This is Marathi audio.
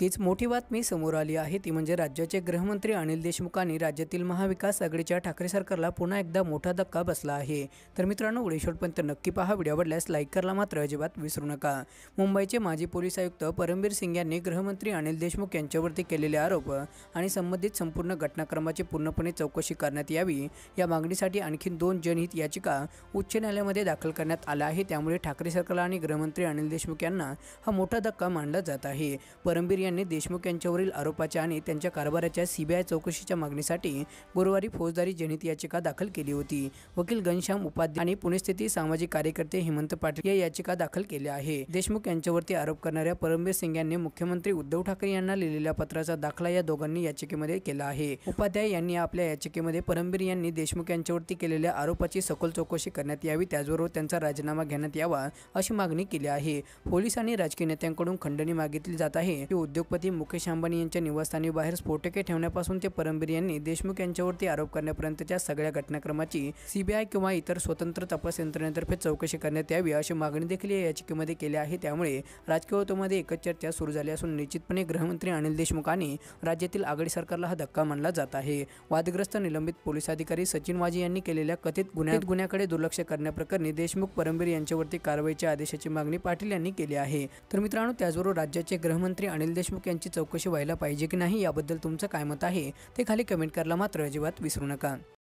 नुकतीच मोठी बातमी समोर आली आहे ती म्हणजे राज्याचे गृहमंत्री अनिल देशमुखांनी राज्यातील महाविकास आघाडीच्या ठाकरे सरकारला पुन्हा एकदा मोठा धक्का बसला आहे तर मित्रांनो व्हिडिओ नक्की पहा व्हिडिओ आवडल्यास लाईक करा मात्र अजिबात विसरू नका मुंबईचे माजी पोलीस आयुक्त परमबीर सिंग यांनी गृहमंत्री अनिल देशमुख यांच्यावरती केलेले आरोप आणि संबंधित संपूर्ण घटनाक्रमाची पूर्णपणे चौकशी करण्यात यावी या मागणीसाठी आणखी दोन जनहित याचिका उच्च न्यायालयामध्ये दाखल करण्यात आल्या आहे त्यामुळे ठाकरे सरकारला आणि गृहमंत्री अनिल देशमुख यांना हा मोठा धक्का मानला जात आहे परमबीर यांनी देशमुख यांच्यावरील आरोपाच्या आणि त्यांच्या कारभाराच्या सीबीआय चौकशीच्या मागणीसाठी गुरुवारी फौजदारी जनित याचिका दाखल केली होती वकील घनश्याम उपाध्याय आणि पुणेस्थिती सामाजिक कार्यकर्ते हेमंत पाटील या याचिका दाखल केल्या आहे देशमुख यांच्यावरती आरोप करणाऱ्या परमबीर सिंग यांनी मुख्यमंत्री उद्धव ठाकरे यांना लिहिलेल्या पत्राचा दाखला या दोघांनी याचिकेमध्ये केला आहे उपाध्याय यांनी आपल्या याचिकेमध्ये परमबीर यांनी देशमुख यांच्यावरती केलेल्या आरोपाची सखोल चौकशी करण्यात यावी त्याचबरोबर त्यांचा राजीनामा घेण्यात यावा अशी मागणी केली आहे पोलीस आणि राजकीय नेत्यांकडून खंडणी मागितली जात आहे की उद्योगपती मुकेश अंबानी यांच्या निवासस्थानी बाहेर स्फोटके ठेवण्यापासून ते परमबीर यांनी देशमुख यांच्यावरती आरोप करण्यापर्यंतच्या सगळ्या घटनाक्रमाची सीबीआय किंवा इतर स्वतंत्र तपास यंत्रणेतर्फे चौकशी करण्यात यावी अशी मागणी देखील या याचिकेमध्ये केली आहे त्यामुळे राजकीय होतोमध्ये एकच चर्चा सुरू झाली असून निश्चितपणे गृहमंत्री अनिल आणि राज्यातील आघाडी सरकारला हा धक्का मानला जात आहे वादग्रस्त निलंबित पोलीस अधिकारी सचिन वाजी यांनी केलेल्या कथित गुन्ह्यात गुन्ह्याकडे दुर्लक्ष करण्याप्रकरणी देशमुख परमबीर यांच्यावरती कारवाईच्या आदेशाची मागणी पाटील यांनी केली आहे तर मित्रांनो त्याचबरोबर राज्याचे गृहमंत्री अनिल देशमुख देशमुख यांची चौकशी व्हायला पाहिजे की नाही याबद्दल तुमचं काय मत आहे ते खाली कमेंट करायला मात्र अजिबात विसरू नका